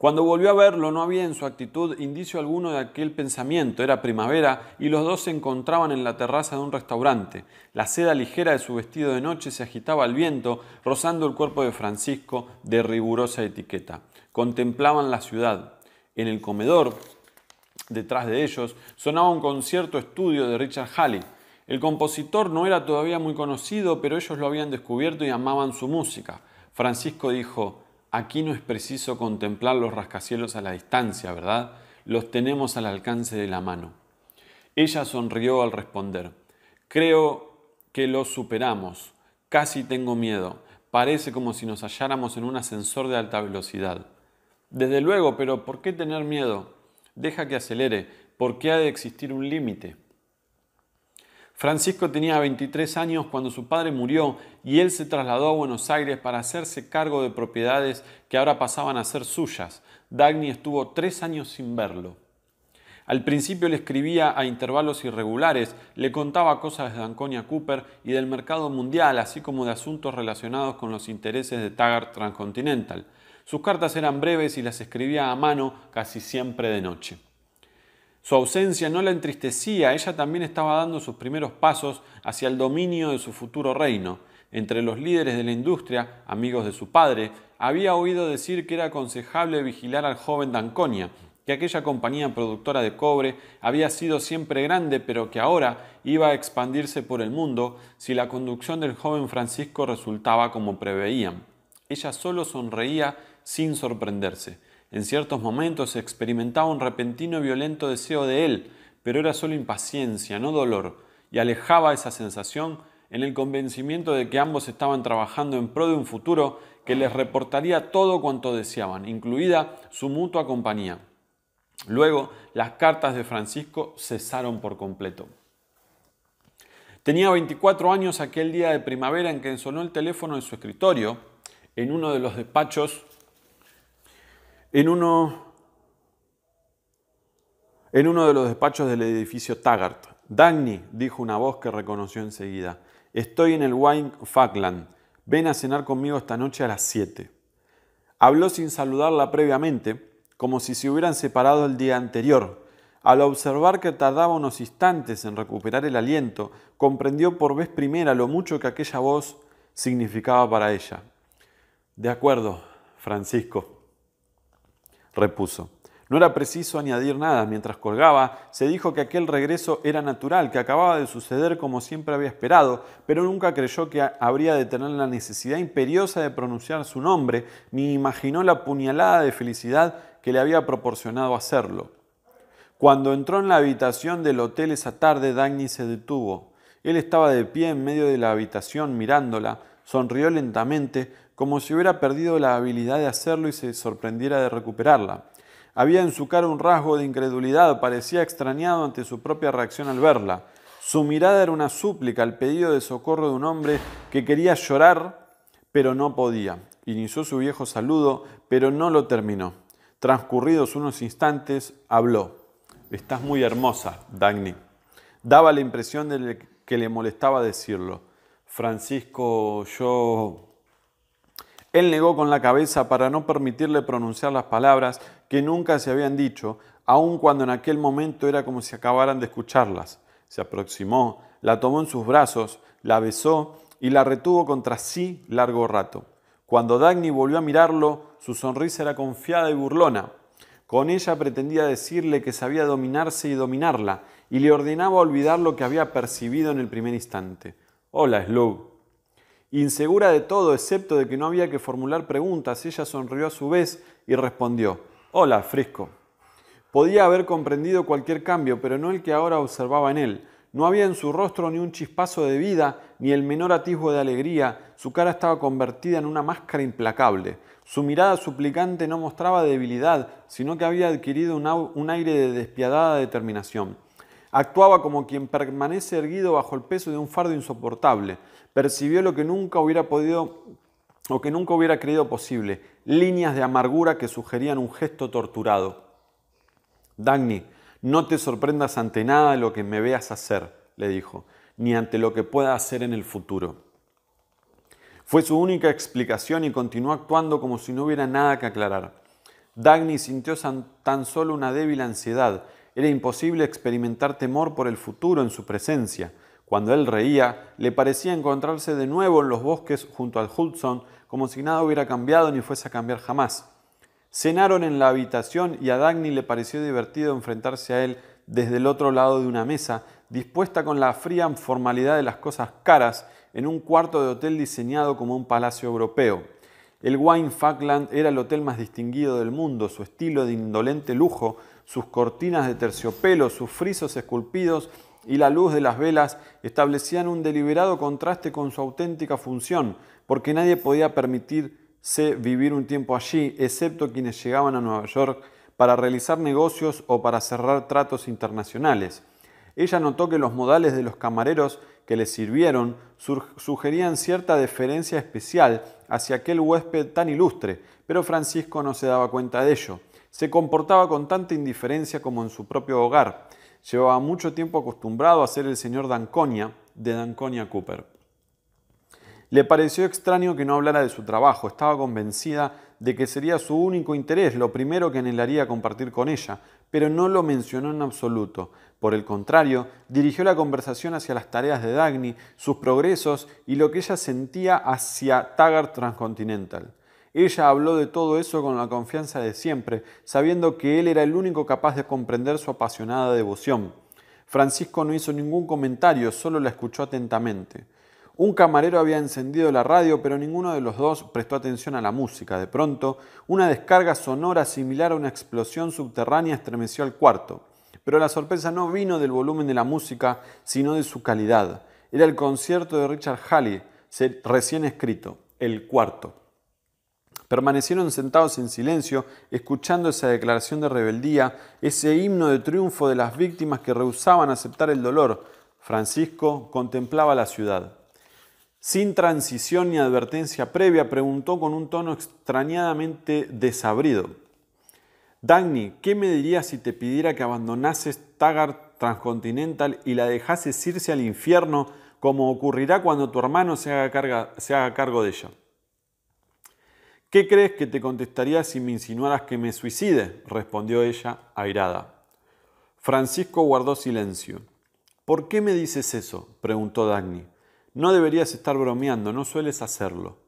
Cuando volvió a verlo no había en su actitud indicio alguno de aquel pensamiento. Era primavera y los dos se encontraban en la terraza de un restaurante. La seda ligera de su vestido de noche se agitaba al viento, rozando el cuerpo de Francisco de rigurosa etiqueta. Contemplaban la ciudad. En el comedor, detrás de ellos, sonaba un concierto estudio de Richard Halley. El compositor no era todavía muy conocido, pero ellos lo habían descubierto y amaban su música. Francisco dijo, aquí no es preciso contemplar los rascacielos a la distancia, ¿verdad? Los tenemos al alcance de la mano. Ella sonrió al responder. Creo que lo superamos. Casi tengo miedo. Parece como si nos halláramos en un ascensor de alta velocidad. Desde luego, pero ¿por qué tener miedo? Deja que acelere. ¿Por qué ha de existir un límite? Francisco tenía 23 años cuando su padre murió y él se trasladó a Buenos Aires para hacerse cargo de propiedades que ahora pasaban a ser suyas. Dagny estuvo tres años sin verlo. Al principio le escribía a intervalos irregulares, le contaba cosas de Anconia Cooper y del mercado mundial, así como de asuntos relacionados con los intereses de Taggart Transcontinental. Sus cartas eran breves y las escribía a mano casi siempre de noche. Su ausencia no la entristecía, ella también estaba dando sus primeros pasos hacia el dominio de su futuro reino. Entre los líderes de la industria, amigos de su padre, había oído decir que era aconsejable vigilar al joven Danconia, que aquella compañía productora de cobre había sido siempre grande, pero que ahora iba a expandirse por el mundo si la conducción del joven Francisco resultaba como preveían. Ella solo sonreía sin sorprenderse. En ciertos momentos se experimentaba un repentino y violento deseo de él, pero era solo impaciencia, no dolor, y alejaba esa sensación en el convencimiento de que ambos estaban trabajando en pro de un futuro que les reportaría todo cuanto deseaban, incluida su mutua compañía. Luego, las cartas de Francisco cesaron por completo. Tenía 24 años aquel día de primavera en que sonó el teléfono en su escritorio, en uno de los despachos en uno, de los despachos del edificio Taggart, Dagny, dijo una voz que reconoció enseguida, estoy en el Wine Falkland, ven a cenar conmigo esta noche a las 7. Habló sin saludarla previamente, como si se hubieran separado el día anterior. Al observar que tardaba unos instantes en recuperar el aliento, comprendió por vez primera lo mucho que aquella voz significaba para ella. De acuerdo, Francisco, repuso. No era preciso añadir nada. Mientras colgaba, se dijo que aquel regreso era natural, que acababa de suceder como siempre había esperado, pero nunca creyó que habría de tener la necesidad imperiosa de pronunciar su nombre, ni imaginó la puñalada de felicidad que le había proporcionado hacerlo. Cuando entró en la habitación del hotel esa tarde, Dagny se detuvo. Él estaba de pie en medio de la habitación mirándola, sonrió lentamente, como si hubiera perdido la habilidad de hacerlo y se sorprendiera de recuperarla. Había en su cara un rasgo de incredulidad, parecía extrañado ante su propia reacción al verla. Su mirada era una súplica al pedido de socorro de un hombre que quería llorar, pero no podía. Inició su viejo saludo, pero no lo terminó. Transcurridos unos instantes, habló. Estás muy hermosa, Dagny. Daba la impresión de que le molestaba decirlo. Francisco, yo... Él negó con la cabeza para no permitirle pronunciar las palabras que nunca se habían dicho, aun cuando en aquel momento era como si acabaran de escucharlas. Se aproximó, la tomó en sus brazos, la besó y la retuvo contra sí largo rato. Cuando Dagny volvió a mirarlo, su sonrisa era confiada y burlona. Con ella pretendía decirle que sabía dominarse y dominarla, y le ordenaba olvidar lo que había percibido en el primer instante. Hola, Slug, Insegura de todo, excepto de que no había que formular preguntas, ella sonrió a su vez y respondió, Hola, Frisco. Podía haber comprendido cualquier cambio, pero no el que ahora observaba en él. No había en su rostro ni un chispazo de vida, ni el menor atisbo de alegría, su cara estaba convertida en una máscara implacable. Su mirada suplicante no mostraba debilidad, sino que había adquirido un aire de despiadada determinación. Actuaba como quien permanece erguido bajo el peso de un fardo insoportable. Percibió lo que nunca hubiera podido o que nunca hubiera creído posible, líneas de amargura que sugerían un gesto torturado. Dagny, no te sorprendas ante nada de lo que me veas hacer, le dijo, ni ante lo que pueda hacer en el futuro. Fue su única explicación y continuó actuando como si no hubiera nada que aclarar. Dagny sintió tan solo una débil ansiedad era imposible experimentar temor por el futuro en su presencia. Cuando él reía, le parecía encontrarse de nuevo en los bosques junto al Hudson, como si nada hubiera cambiado ni fuese a cambiar jamás. Cenaron en la habitación y a Dagny le pareció divertido enfrentarse a él desde el otro lado de una mesa, dispuesta con la fría formalidad de las cosas caras en un cuarto de hotel diseñado como un palacio europeo. El Wine Falkland era el hotel más distinguido del mundo, su estilo de indolente lujo sus cortinas de terciopelo, sus frisos esculpidos y la luz de las velas establecían un deliberado contraste con su auténtica función, porque nadie podía permitirse vivir un tiempo allí, excepto quienes llegaban a Nueva York para realizar negocios o para cerrar tratos internacionales. Ella notó que los modales de los camareros que le sirvieron sugerían cierta deferencia especial hacia aquel huésped tan ilustre, pero Francisco no se daba cuenta de ello se comportaba con tanta indiferencia como en su propio hogar. Llevaba mucho tiempo acostumbrado a ser el señor Danconia de Danconia Cooper. Le pareció extraño que no hablara de su trabajo, estaba convencida de que sería su único interés, lo primero que anhelaría compartir con ella, pero no lo mencionó en absoluto. Por el contrario, dirigió la conversación hacia las tareas de Dagny, sus progresos y lo que ella sentía hacia Taggart Transcontinental. Ella habló de todo eso con la confianza de siempre, sabiendo que él era el único capaz de comprender su apasionada devoción. Francisco no hizo ningún comentario, solo la escuchó atentamente. Un camarero había encendido la radio, pero ninguno de los dos prestó atención a la música. De pronto, una descarga sonora similar a una explosión subterránea estremeció al cuarto. Pero la sorpresa no vino del volumen de la música, sino de su calidad. Era el concierto de Richard Halley, recién escrito, el cuarto. Permanecieron sentados en silencio, escuchando esa declaración de rebeldía, ese himno de triunfo de las víctimas que rehusaban aceptar el dolor. Francisco contemplaba la ciudad. Sin transición ni advertencia previa, preguntó con un tono extrañadamente desabrido. Dagny, ¿qué me dirías si te pidiera que abandonases Taggart Transcontinental y la dejases irse al infierno como ocurrirá cuando tu hermano se haga, se haga cargo de ella? ¿Qué crees que te contestaría si me insinuaras que me suicide? respondió ella, airada. Francisco guardó silencio. ¿Por qué me dices eso? preguntó Dagny. No deberías estar bromeando, no sueles hacerlo.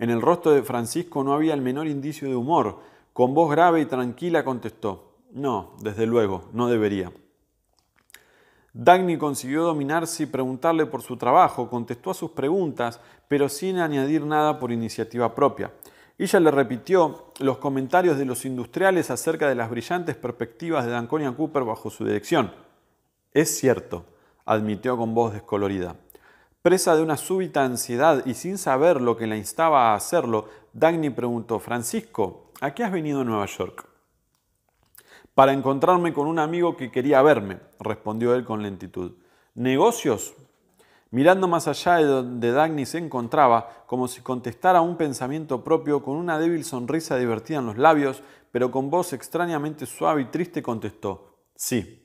En el rostro de Francisco no había el menor indicio de humor. Con voz grave y tranquila contestó. No, desde luego, no debería. Dagny consiguió dominarse y preguntarle por su trabajo, contestó a sus preguntas, pero sin añadir nada por iniciativa propia. Ella le repitió los comentarios de los industriales acerca de las brillantes perspectivas de Danconia Cooper bajo su dirección. Es cierto, admitió con voz descolorida. Presa de una súbita ansiedad y sin saber lo que la instaba a hacerlo, Dagny preguntó, Francisco, ¿a qué has venido a Nueva York? Para encontrarme con un amigo que quería verme, respondió él con lentitud. ¿Negocios? Mirando más allá de donde Dagny se encontraba, como si contestara un pensamiento propio con una débil sonrisa divertida en los labios, pero con voz extrañamente suave y triste contestó, sí.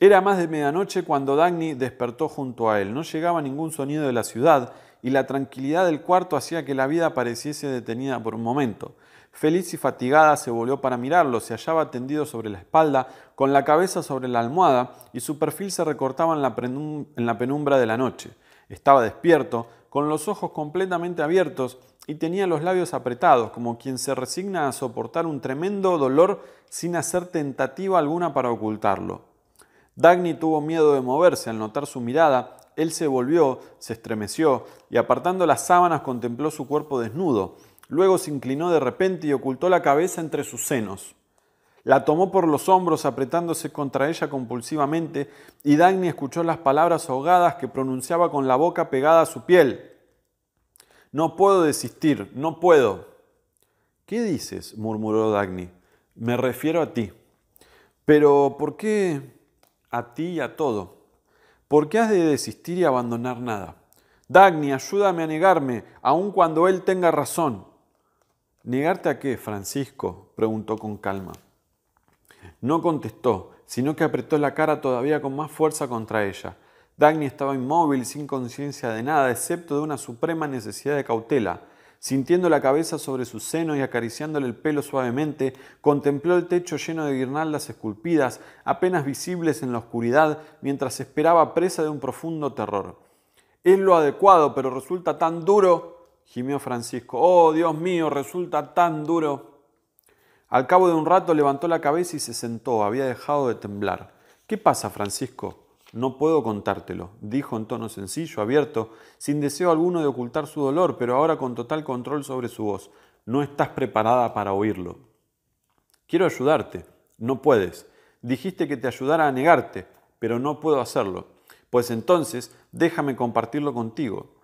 Era más de medianoche cuando Dagny despertó junto a él. No llegaba ningún sonido de la ciudad y la tranquilidad del cuarto hacía que la vida pareciese detenida por un momento. Feliz y fatigada se volvió para mirarlo, se hallaba tendido sobre la espalda, con la cabeza sobre la almohada, y su perfil se recortaba en la, penumbra de la noche. Estaba despierto, con los ojos completamente abiertos y tenía los labios apretados, como quien se resigna a soportar un tremendo dolor sin hacer tentativa alguna para ocultarlo. Dagny tuvo miedo de moverse al notar su mirada él se volvió, se estremeció, y apartando las sábanas contempló su cuerpo desnudo. Luego se inclinó de repente y ocultó la cabeza entre sus senos. La tomó por los hombros apretándose contra ella compulsivamente, y Dagny escuchó las palabras ahogadas que pronunciaba con la boca pegada a su piel. No puedo desistir, no puedo. ¿Qué dices? murmuró Dagny. Me refiero a ti. Pero, ¿por qué a ti y a todo? ¿Por qué has de desistir y abandonar nada? Dagny, ayúdame a negarme, aun cuando él tenga razón. ¿Negarte a qué, Francisco? preguntó con calma. No contestó, sino que apretó la cara todavía con más fuerza contra ella. Dagny estaba inmóvil, sin conciencia de nada, excepto de una suprema necesidad de cautela. Sintiendo la cabeza sobre su seno y acariciándole el pelo suavemente, contempló el techo lleno de guirnaldas esculpidas, apenas visibles en la oscuridad, mientras esperaba presa de un profundo terror. Es lo adecuado, pero resulta tan duro, gimió Francisco. Oh, Dios mío, resulta tan duro. Al cabo de un rato levantó la cabeza y se sentó. Había dejado de temblar. ¿Qué pasa, Francisco? No puedo contártelo, dijo en tono sencillo, abierto, sin deseo alguno de ocultar su dolor, pero ahora con total control sobre su voz. No estás preparada para oírlo. Quiero ayudarte. No puedes. Dijiste que te ayudara a negarte, pero no puedo hacerlo. Pues entonces déjame compartirlo contigo.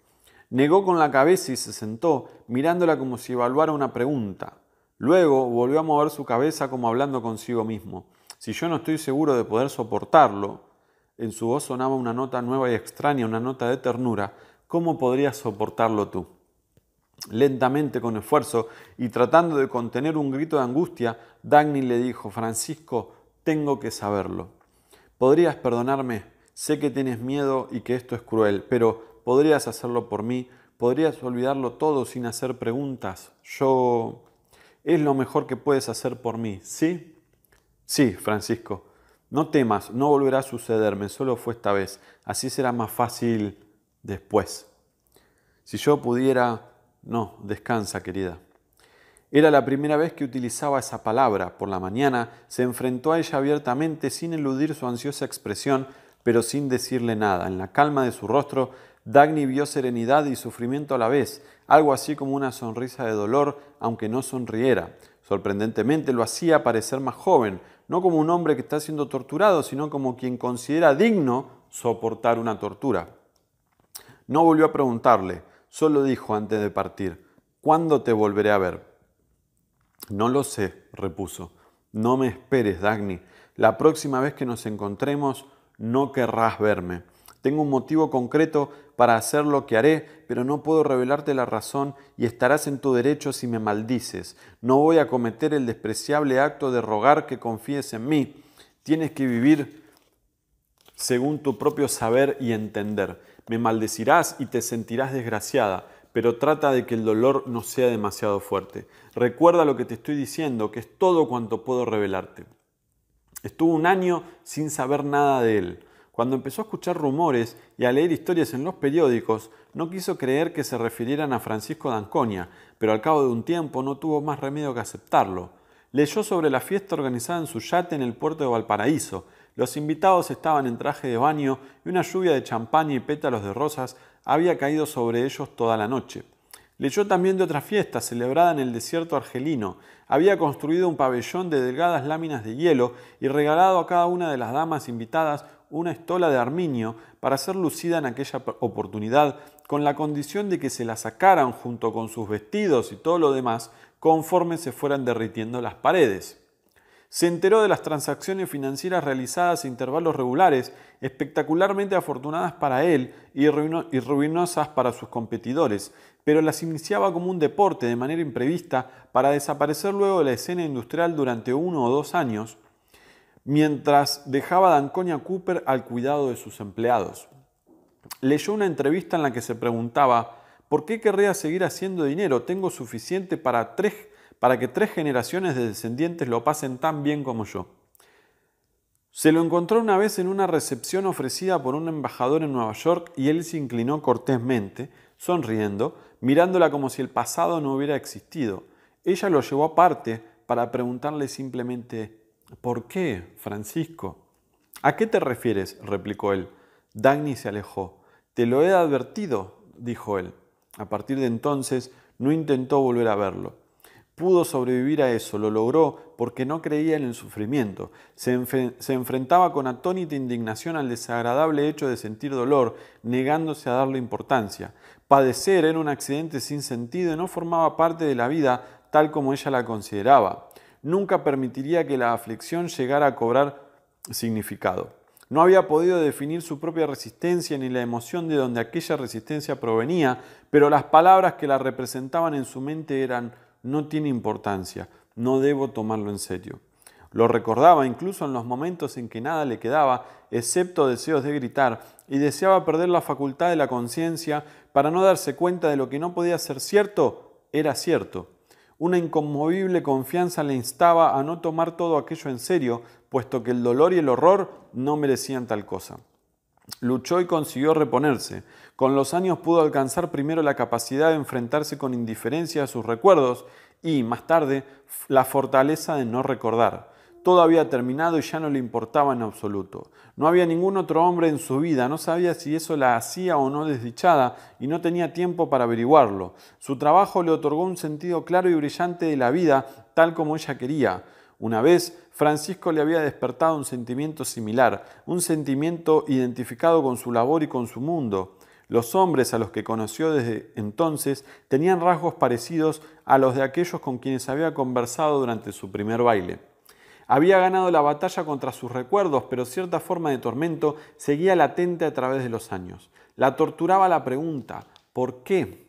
Negó con la cabeza y se sentó, mirándola como si evaluara una pregunta. Luego volvió a mover su cabeza como hablando consigo mismo. Si yo no estoy seguro de poder soportarlo, en su voz sonaba una nota nueva y extraña, una nota de ternura, ¿cómo podrías soportarlo tú? Lentamente, con esfuerzo y tratando de contener un grito de angustia, Dagny le dijo, Francisco, tengo que saberlo. ¿Podrías perdonarme? Sé que tienes miedo y que esto es cruel, pero ¿podrías hacerlo por mí? ¿Podrías olvidarlo todo sin hacer preguntas? Yo... Es lo mejor que puedes hacer por mí, ¿sí? Sí, Francisco, no temas, no volverá a sucederme, solo fue esta vez. Así será más fácil después. Si yo pudiera... No, descansa, querida. Era la primera vez que utilizaba esa palabra. Por la mañana se enfrentó a ella abiertamente sin eludir su ansiosa expresión, pero sin decirle nada. En la calma de su rostro, Dagny vio serenidad y sufrimiento a la vez, algo así como una sonrisa de dolor, aunque no sonriera. Sorprendentemente lo hacía parecer más joven, no como un hombre que está siendo torturado, sino como quien considera digno soportar una tortura. No volvió a preguntarle, solo dijo antes de partir, ¿cuándo te volveré a ver? No lo sé, repuso. No me esperes, Dagny. La próxima vez que nos encontremos, no querrás verme. Tengo un motivo concreto para hacer lo que haré, pero no puedo revelarte la razón y estarás en tu derecho si me maldices. No voy a cometer el despreciable acto de rogar que confíes en mí. Tienes que vivir según tu propio saber y entender. Me maldecirás y te sentirás desgraciada, pero trata de que el dolor no sea demasiado fuerte. Recuerda lo que te estoy diciendo, que es todo cuanto puedo revelarte. Estuve un año sin saber nada de él. Cuando empezó a escuchar rumores y a leer historias en los periódicos, no quiso creer que se refirieran a Francisco de Anconia, pero al cabo de un tiempo no tuvo más remedio que aceptarlo. Leyó sobre la fiesta organizada en su yate en el puerto de Valparaíso. Los invitados estaban en traje de baño y una lluvia de champaña y pétalos de rosas había caído sobre ellos toda la noche. Leyó también de otra fiesta celebrada en el desierto argelino. Había construido un pabellón de delgadas láminas de hielo y regalado a cada una de las damas invitadas una estola de arminio para ser lucida en aquella oportunidad con la condición de que se la sacaran junto con sus vestidos y todo lo demás conforme se fueran derritiendo las paredes. Se enteró de las transacciones financieras realizadas a intervalos regulares, espectacularmente afortunadas para él y, y ruinosas para sus competidores, pero las iniciaba como un deporte de manera imprevista para desaparecer luego de la escena industrial durante uno o dos años mientras dejaba a Danconia Cooper al cuidado de sus empleados. Leyó una entrevista en la que se preguntaba, ¿por qué querría seguir haciendo dinero? Tengo suficiente para, tres, para que tres generaciones de descendientes lo pasen tan bien como yo. Se lo encontró una vez en una recepción ofrecida por un embajador en Nueva York y él se inclinó cortésmente, sonriendo, mirándola como si el pasado no hubiera existido. Ella lo llevó aparte para preguntarle simplemente ¿Por qué, Francisco? ¿A qué te refieres? replicó él. Dagny se alejó. Te lo he advertido, dijo él. A partir de entonces no intentó volver a verlo. Pudo sobrevivir a eso, lo logró porque no creía en el sufrimiento. Se, enfrentaba con atónita indignación al desagradable hecho de sentir dolor, negándose a darle importancia. Padecer era un accidente sin sentido y no formaba parte de la vida tal como ella la consideraba nunca permitiría que la aflicción llegara a cobrar significado. No había podido definir su propia resistencia ni la emoción de donde aquella resistencia provenía, pero las palabras que la representaban en su mente eran no tiene importancia, no debo tomarlo en serio. Lo recordaba incluso en los momentos en que nada le quedaba, excepto deseos de gritar, y deseaba perder la facultad de la conciencia para no darse cuenta de lo que no podía ser cierto, era cierto. Una inconmovible confianza le instaba a no tomar todo aquello en serio, puesto que el dolor y el horror no merecían tal cosa. Luchó y consiguió reponerse. Con los años pudo alcanzar primero la capacidad de enfrentarse con indiferencia a sus recuerdos y, más tarde, la fortaleza de no recordar. Todo había terminado y ya no le importaba en absoluto. No había ningún otro hombre en su vida, no sabía si eso la hacía o no desdichada y no tenía tiempo para averiguarlo. Su trabajo le otorgó un sentido claro y brillante de la vida, tal como ella quería. Una vez, Francisco le había despertado un sentimiento similar, un sentimiento identificado con su labor y con su mundo. Los hombres a los que conoció desde entonces tenían rasgos parecidos a los de aquellos con quienes había conversado durante su primer baile. Había ganado la batalla contra sus recuerdos, pero cierta forma de tormento seguía latente a través de los años. La torturaba la pregunta, ¿por qué?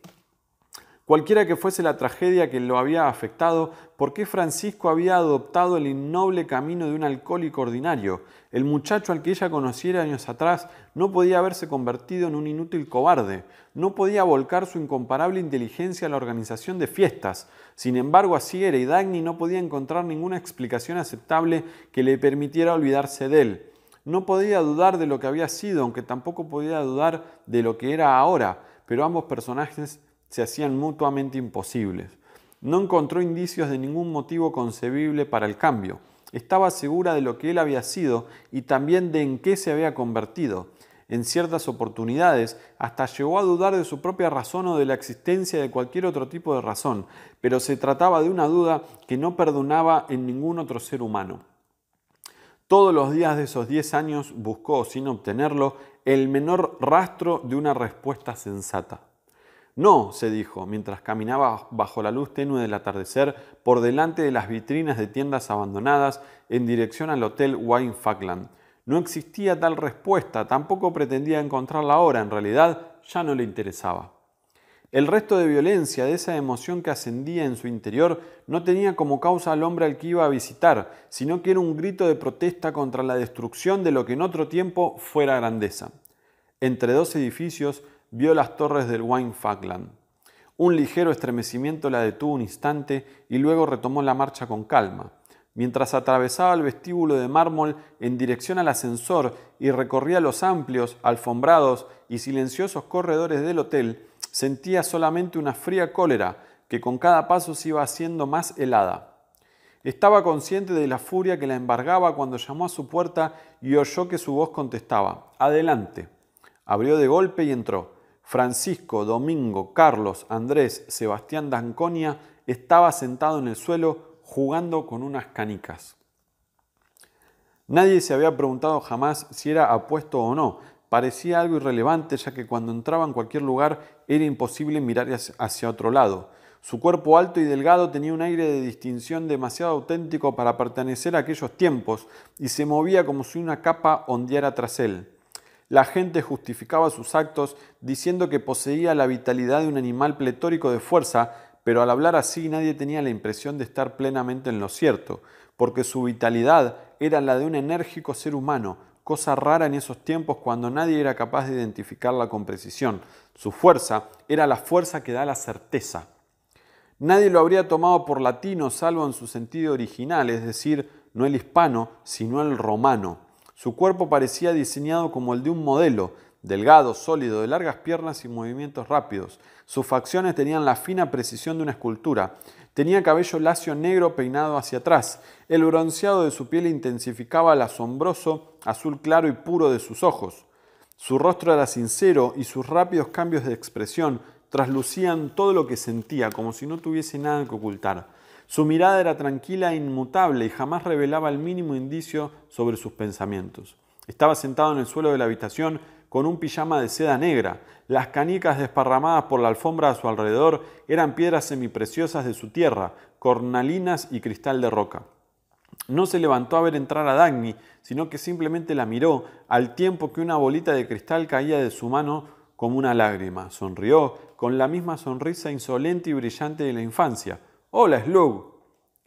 Cualquiera que fuese la tragedia que lo había afectado, ¿por qué Francisco había adoptado el innoble camino de un alcohólico ordinario? El muchacho al que ella conociera años atrás no podía haberse convertido en un inútil cobarde, no podía volcar su incomparable inteligencia a la organización de fiestas. Sin embargo, así era y Dagny no podía encontrar ninguna explicación aceptable que le permitiera olvidarse de él. No podía dudar de lo que había sido, aunque tampoco podía dudar de lo que era ahora, pero ambos personajes se hacían mutuamente imposibles. No encontró indicios de ningún motivo concebible para el cambio. Estaba segura de lo que él había sido y también de en qué se había convertido. En ciertas oportunidades hasta llegó a dudar de su propia razón o de la existencia de cualquier otro tipo de razón, pero se trataba de una duda que no perdonaba en ningún otro ser humano. Todos los días de esos diez años buscó, sin obtenerlo, el menor rastro de una respuesta sensata. No, se dijo, mientras caminaba bajo la luz tenue del atardecer por delante de las vitrinas de tiendas abandonadas en dirección al Hotel Wine Falkland. No existía tal respuesta, tampoco pretendía encontrarla ahora, en realidad ya no le interesaba. El resto de violencia, de esa emoción que ascendía en su interior, no tenía como causa al hombre al que iba a visitar, sino que era un grito de protesta contra la destrucción de lo que en otro tiempo fuera grandeza. Entre dos edificios, vio las torres del Fagland. Un ligero estremecimiento la detuvo un instante y luego retomó la marcha con calma. Mientras atravesaba el vestíbulo de mármol en dirección al ascensor y recorría los amplios, alfombrados y silenciosos corredores del hotel, sentía solamente una fría cólera que con cada paso se iba haciendo más helada. Estaba consciente de la furia que la embargaba cuando llamó a su puerta y oyó que su voz contestaba, Adelante. Abrió de golpe y entró. Francisco, Domingo, Carlos, Andrés, Sebastián Danconia estaba sentado en el suelo jugando con unas canicas. Nadie se había preguntado jamás si era apuesto o no. Parecía algo irrelevante ya que cuando entraba en cualquier lugar era imposible mirar hacia otro lado. Su cuerpo alto y delgado tenía un aire de distinción demasiado auténtico para pertenecer a aquellos tiempos y se movía como si una capa ondeara tras él. La gente justificaba sus actos diciendo que poseía la vitalidad de un animal pletórico de fuerza, pero al hablar así nadie tenía la impresión de estar plenamente en lo cierto, porque su vitalidad era la de un enérgico ser humano, cosa rara en esos tiempos cuando nadie era capaz de identificarla con precisión. Su fuerza era la fuerza que da la certeza. Nadie lo habría tomado por latino salvo en su sentido original, es decir, no el hispano, sino el romano. Su cuerpo parecía diseñado como el de un modelo, delgado, sólido, de largas piernas y movimientos rápidos. Sus facciones tenían la fina precisión de una escultura. Tenía cabello lacio negro peinado hacia atrás. El bronceado de su piel intensificaba el asombroso azul claro y puro de sus ojos. Su rostro era sincero y sus rápidos cambios de expresión traslucían todo lo que sentía, como si no tuviese nada que ocultar. Su mirada era tranquila e inmutable y jamás revelaba el mínimo indicio sobre sus pensamientos. Estaba sentado en el suelo de la habitación con un pijama de seda negra. Las canicas desparramadas por la alfombra a su alrededor eran piedras semipreciosas de su tierra, cornalinas y cristal de roca. No se levantó a ver entrar a Dagny, sino que simplemente la miró, al tiempo que una bolita de cristal caía de su mano como una lágrima. Sonrió, con la misma sonrisa insolente y brillante de la infancia. Hola, slow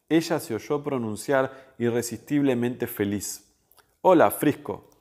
Ella se oyó pronunciar irresistiblemente feliz. Hola, Frisco.